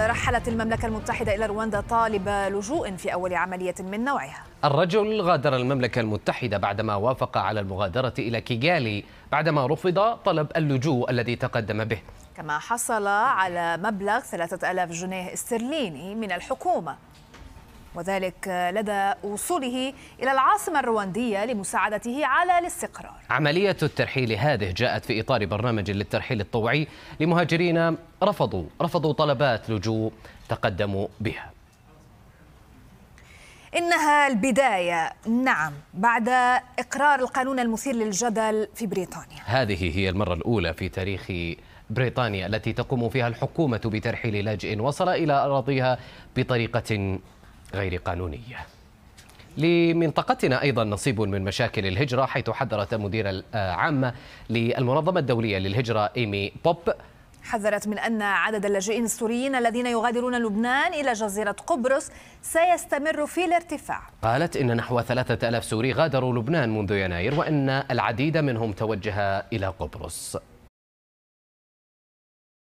رحلت المملكة المتحدة إلى رواندا طالب لجوء في أول عملية من نوعها الرجل غادر المملكة المتحدة بعدما وافق على المغادرة إلى كيغالي بعدما رفض طلب اللجوء الذي تقدم به كما حصل على مبلغ 3000 جنيه استرليني من الحكومة وذلك لدى وصوله إلى العاصمة الرواندية لمساعدته على الاستقرار عملية الترحيل هذه جاءت في إطار برنامج للترحيل الطوعي لمهاجرين رفضوا رفضوا طلبات لجوء تقدموا بها إنها البداية نعم بعد إقرار القانون المثير للجدل في بريطانيا هذه هي المرة الأولى في تاريخ بريطانيا التي تقوم فيها الحكومة بترحيل لاجئ وصل إلى أراضيها بطريقة غير قانونية لمنطقتنا أيضا نصيب من مشاكل الهجرة حيث حذرت مدير العامة للمنظمة الدولية للهجرة إيمي بوب حذرت من أن عدد اللاجئين السوريين الذين يغادرون لبنان إلى جزيرة قبرص سيستمر في الارتفاع قالت إن نحو ثلاثة ألاف سوري غادروا لبنان منذ يناير وأن العديد منهم توجه إلى قبرص